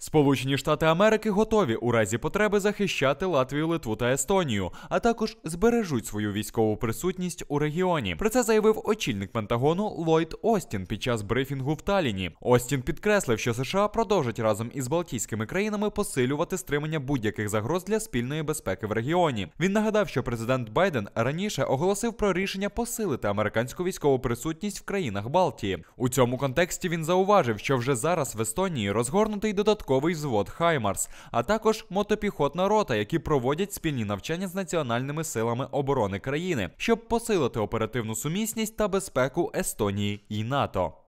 Сполучені Штати Америки готові у разі потреби захищати Латвію, Литву та Естонію, а також збережуть свою військову присутність у регіоні. Про це заявив очільник Пентагону Ллойд Остін під час брифінгу в Таліні. Остін підкреслив, що США продовжать разом із Балтійськими країнами посилювати стримання будь-яких загроз для спільної безпеки в регіоні. Він нагадав, що президент Байден раніше оголосив про рішення посилити американську військову присутність в країнах Балтії. У цьому контексті він зауважив, що вже зараз в Естонії розгорнутий додатковий мотопіхотковий звод Хаймарс, а також мотопіхотна рота, які проводять спільні навчання з національними силами оборони країни, щоб посилити оперативну сумісність та безпеку Естонії і НАТО.